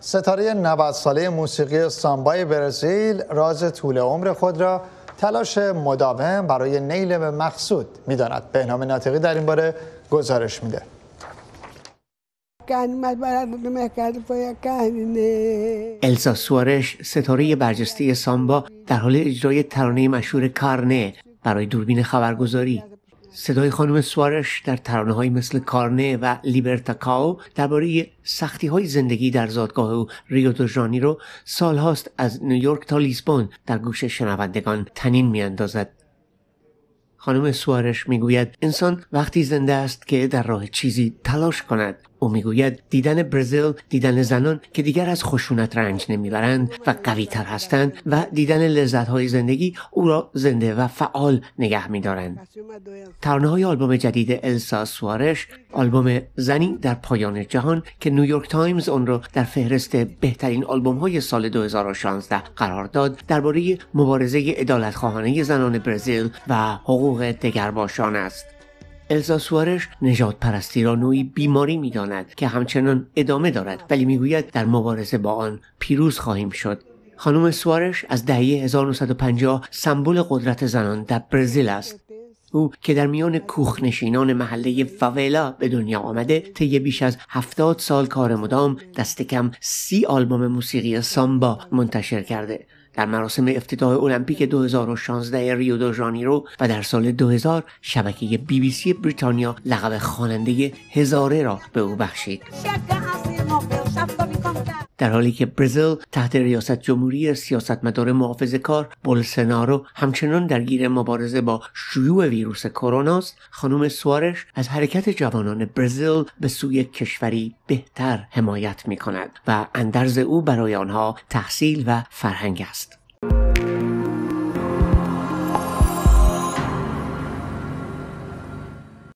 ستاره 90 ساله موسیقی سامبای برزیل راز طول عمر خود را تلاش مداوم برای نیل به مقصود میداند بهنام ناطقی در این باره گزارش میده الزا سوارش ستاره برجسته سامبا در حال اجرای ترانه مشهور کارنه برای دوربین خبرگزاری صدای خانم سوارش در ترانه های مثل کارنه و لیبرتا کاو درباره سختی های زندگی در زادگاه او ریو دو سال سالهاست از نیویورک تا لیسبون در گوش شنوندگان تنین می اندازد. خانم سوارش میگوید انسان وقتی زنده است که در راه چیزی تلاش کند او میگوید دیدن برزیل دیدن زنان که دیگر از خشونت رنج نمیبرند و قویتر هستند و دیدن لذت های زندگی او را زنده و فعال نگه میدارند ترانه های آلبوم جدید السا سوارش آلبوم زنی در پایان جهان که نیویورک تایمز آن را در فهرست بهترین آلبوم های سال 2016 قرار داد درباره مبارزه عدالتخواهانه زنان برزیل و حقوق دگرباشان است الزا سوارش نجات پرستی را نوعی بیماری می داند که همچنان ادامه دارد ولی میگوید در مبارزه با آن پیروز خواهیم شد خانم سوارش از دهه 1950 سمبل قدرت زنان در برزیل است که در میان کوخنشینان محله فاولا به دنیا آمده طی بیش از هفتاد سال کار مدام دست کم سی آلبوم موسیقی سامبا منتشر کرده در مراسم افتتاح المپیک 2016 ریو دو ژانیرو و در سال 2000 شبکه بی بی سی بریتانیا لقب خواننده هزاره را به او بخشید در حالی که برزیل تحت ریاست جمهوری سیاستمدار محافظه کار بولسنارو همچنان درگیر مبارزه با شیوع ویروس کرونا است خانم سوارش از حرکت جوانان برزیل به سوی کشوری بهتر حمایت می کند و اندرز او برای آنها تحصیل و فرهنگ است